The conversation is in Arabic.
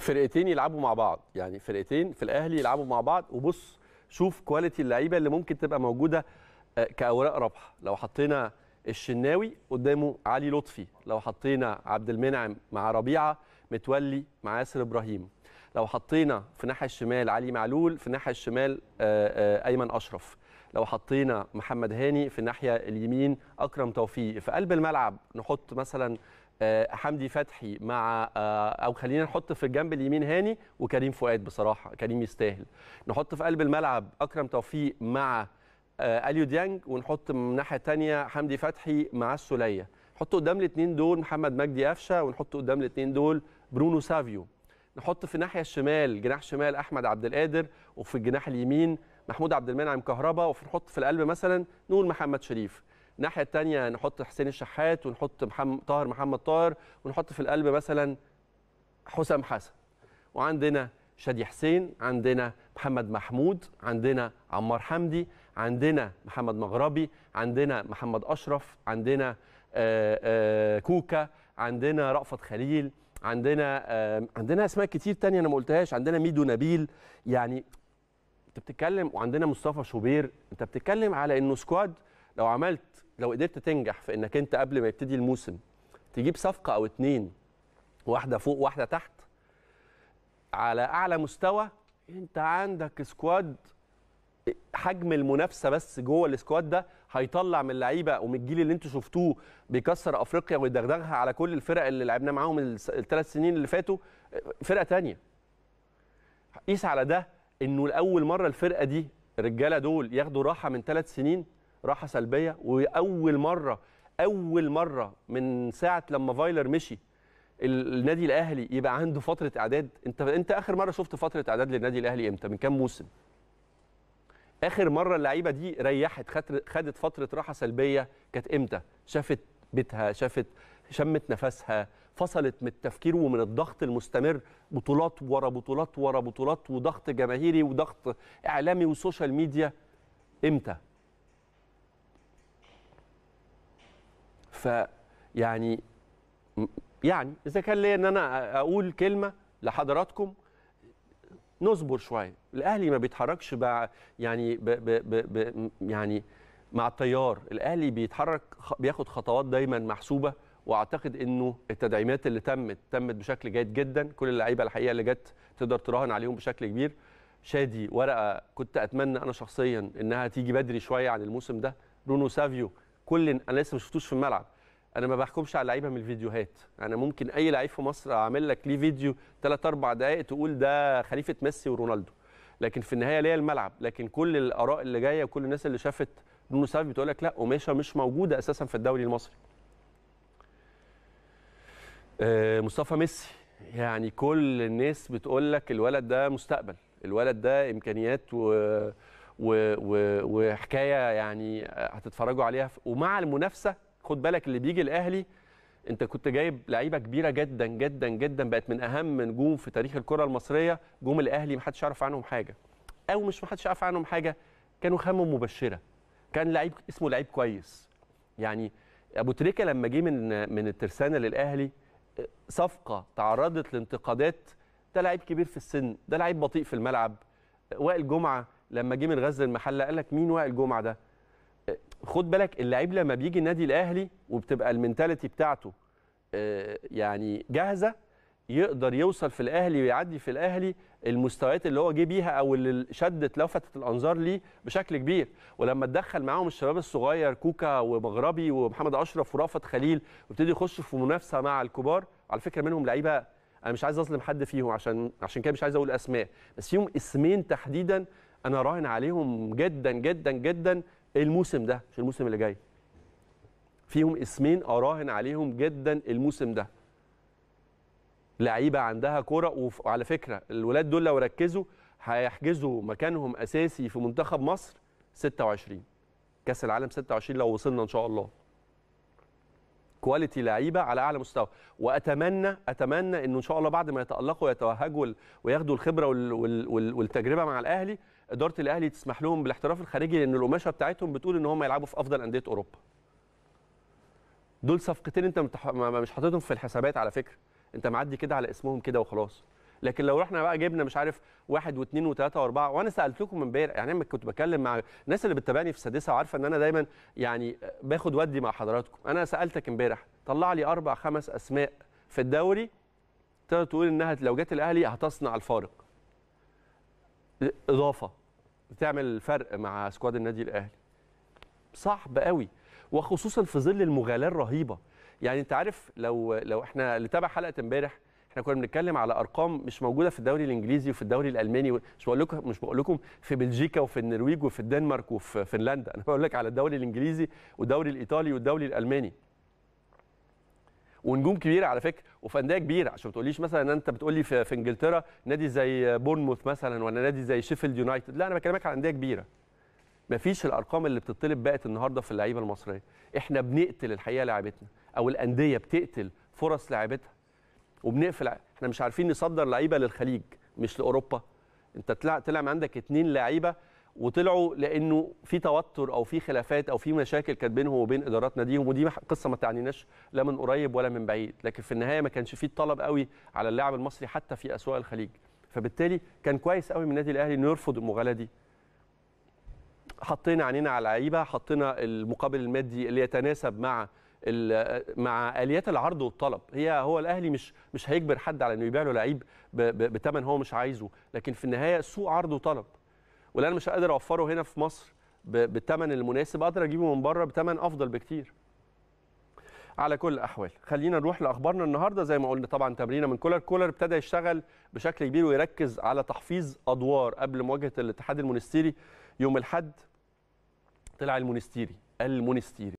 فرقتين يلعبوا مع بعض يعني فرقتين في الاهلي يلعبوا مع بعض وبص شوف كواليتي اللعيبه اللي ممكن تبقى موجوده آه، كاوراق رابحه لو حطينا الشناوي قدامه علي لطفي لو حطينا عبد المنعم مع ربيعه متولي مع ياسر ابراهيم لو حطينا في الناحيه الشمال علي معلول في الناحيه الشمال آه، آه، ايمن اشرف لو حطينا محمد هاني في الناحيه اليمين اكرم توفيق في قلب الملعب نحط مثلا آه، حمدي فتحي مع آه، او خلينا نحط في الجنب اليمين هاني وكريم فؤاد بصراحه كريم يستاهل نحط في قلب الملعب اكرم توفيق مع آه، اليو ديانج ونحط من الناحيه الثانيه حمدي فتحي مع السوليه نحط قدام الاثنين دول محمد مجدي قفشه ونحط قدام الاثنين دول برونو سافيو نحط في الناحيه الشمال جناح شمال احمد عبد القادر وفي الجناح اليمين محمود عبد المنعم كهربا وفي نحط في القلب مثلا نقول محمد شريف الناحيه الثانيه نحط حسين الشحات ونحط محمد طاهر محمد طاهر ونحط في القلب مثلا حسام حسن وعندنا شادي حسين عندنا محمد محمود عندنا عمار حمدي عندنا محمد مغربي عندنا محمد اشرف عندنا آآ آه، آآ آه، كوكا عندنا رأفت خليل عندنا عندنا اسماء كتير تانية انا ما قلتهاش عندنا ميدو نبيل يعني انت بتتكلم وعندنا مصطفى شوبير انت بتتكلم على انه سكواد لو عملت لو قدرت تنجح في انك انت قبل ما يبتدي الموسم تجيب صفقه او اتنين واحده فوق واحده تحت على اعلى مستوى انت عندك سكواد حجم المنافسه بس جوه السكواد ده هيطلع من اللعيبه ومن الجيل اللي انتوا شفتوه بيكسر افريقيا ويدغدغها على كل الفرق اللي لعبنا معاهم الثلاث سنين اللي فاتوا فرقه تانية قيس على ده انه لاول مره الفرقه دي الرجاله دول ياخدوا راحه من ثلاث سنين راحه سلبيه واول مره اول مره من ساعه لما فايلر مشي النادي الاهلي يبقى عنده فتره اعداد انت انت اخر مره شفت فتره اعداد للنادي الاهلي امتى من كام موسم اخر مره اللعيبه دي ريحت خدت فتره راحه سلبيه كانت امتى شافت بيتها شافت شمت نفسها فصلت من التفكير ومن الضغط المستمر بطولات ورا بطولات ورا بطولات وضغط جماهيري وضغط اعلامي وسوشيال ميديا امتى ف يعني يعني اذا كان ليا ان انا اقول كلمه لحضراتكم نصبر شويه الاهلي ما بيتحركش بقى يعني ب ب ب ب يعني مع التيار الاهلي بيتحرك بياخد خطوات دايما محسوبه واعتقد انه التدعيمات اللي تمت تمت بشكل جيد جدا كل اللعيبه الحقيقه اللي جت تقدر تراهن عليهم بشكل كبير شادي ورقه كنت اتمنى انا شخصيا انها تيجي بدري شويه عن الموسم ده برونو سافيو كل انا لسه ما شفتوش في الملعب انا ما بحكمش على اللعيبه من الفيديوهات انا ممكن اي لعيب في مصر اعمل لك ليه فيديو 3 4 دقائق تقول ده خليفه ميسي ورونالدو لكن في النهايه ليا الملعب لكن كل الاراء اللي جايه وكل الناس اللي شافت نونو سافيت بتقول لك لا قماشه مش موجوده اساسا في الدوري المصري آه، مصطفى ميسي يعني كل الناس بتقول لك الولد ده مستقبل الولد ده امكانيات و و... و... وحكايه يعني هتتفرجوا عليها ومع المنافسه خد بالك اللي بيجي الاهلي انت كنت جايب لعيبه كبيره جدا جدا جدا بقت من اهم نجوم في تاريخ الكره المصريه جم الاهلي محدش يعرف عنهم حاجه او مش محدش يعرف عنهم حاجه كانوا خامه مبشره كان لعيب اسمه لعيب كويس يعني ابو تريكه لما جه من من الترسانه للاهلي صفقه تعرضت لانتقادات ده لعيب كبير في السن ده لعيب بطيء في الملعب وائل جمعه لما جه من غزل المحله قال لك مين وائل الجمعه ده آه، خد بالك اللعيب لما بيجي النادي الاهلي وبتبقى المنتاليتي بتاعته آه، يعني جاهزه يقدر يوصل في الاهلي ويعدي في الاهلي المستويات اللي هو جه بيها او اللي شدت لفتت الانظار ليه بشكل كبير ولما تدخل معاهم الشباب الصغير كوكا ومغربي ومحمد اشرف ورافت خليل وابتدي يخشوا في منافسه مع الكبار على فكره منهم لعيبه انا مش عايز اظلم حد فيهم عشان عشان كده مش عايز اقول اسماء بس فيهم اسمين تحديدا انا راهن عليهم جدا جدا جدا الموسم ده مش الموسم اللي جاي فيهم اسمين اراهن عليهم جدا الموسم ده لعيبه عندها كرة وعلى فكره الولاد دول لو ركزوا هيحجزوا مكانهم اساسي في منتخب مصر 26 كاس العالم 26 لو وصلنا ان شاء الله كواليتي لعيبه على اعلى مستوى واتمنى اتمنى انه ان شاء الله بعد ما يتالقوا ويتوهجوا وياخدوا الخبره والتجربه مع الاهلي اداره الاهلي تسمح لهم بالاحتراف الخارجي لان القماشه بتاعتهم بتقول ان هم يلعبوا في افضل انديه اوروبا دول صفقتين انت مش حاططهم في الحسابات على فكره انت معدي كده على اسمهم كده وخلاص لكن لو رحنا بقى جبنا مش عارف واحد واثنين وثلاثه واربعه وانا سالتكم امبارح يعني انا كنت بتكلم مع الناس اللي بتتابعني في السادسه وعارفه ان انا دايما يعني باخد ودي مع حضراتكم انا سالتك امبارح طلع لي اربع خمس اسماء في الدوري تقدر تقول انها لو جت الاهلي هتصنع الفارق اضافه تعمل فرق مع سكواد النادي الاهلي صعب قوي وخصوصا في ظل المغالاه الرهيبه يعني انت عارف لو لو احنا اللي تابع حلقه امبارح احنا كنا بنتكلم على ارقام مش موجوده في الدوري الانجليزي وفي الدوري الالماني مش بقول لكم مش بقول لكم في بلجيكا وفي النرويج وفي الدنمارك وفي فنلندا انا بقول لك على الدوري الانجليزي والدوري الايطالي والدوري الالماني ونجوم كبيره على فكره وفي انديه كبيره عشان ما تقوليش مثلا ان انت بتقولي في, في انجلترا نادي زي بورنموث مثلا ولا نادي زي شيفيلد يونايتد لا انا بكلمك على انديه كبيره مفيش الارقام اللي بتطلب بقت النهارده في اللعيبه المصريه احنا بنقتل الحقيقه لعيبتنا او الانديه بتقتل فرص لعيبتها وبنقفل احنا مش عارفين نصدر لعيبه للخليج مش لاوروبا انت طلع طلع عندك اتنين لعيبه وطلعوا لانه في توتر او في خلافات او في مشاكل كانت بينهم وبين ادارات ناديهم ودي قصه ما تعنيناش لا من قريب ولا من بعيد لكن في النهايه ما كانش في طلب قوي على اللاعب المصري حتى في اسواق الخليج فبالتالي كان كويس قوي من النادي الاهلي انه يرفض المغالاه دي حطينا عينينا على اللعيبه حطينا المقابل المادي اللي يتناسب مع مع اليات العرض والطلب هي هو الاهلي مش مش هيجبر حد على انه يبيع له لعيب بثمن هو مش عايزه لكن في النهايه سوق عرض وطلب واللي انا مش قادر اوفره هنا في مصر بالثمن المناسب اقدر اجيبه من بره بثمن افضل بكتير على كل الاحوال خلينا نروح لاخبارنا النهارده زي ما قلنا طبعا تمرينه من كولر كولر ابتدى يشتغل بشكل كبير ويركز على تحفيظ ادوار قبل مواجهه الاتحاد المونستيري يوم الاحد طلع المونستيري المونستيري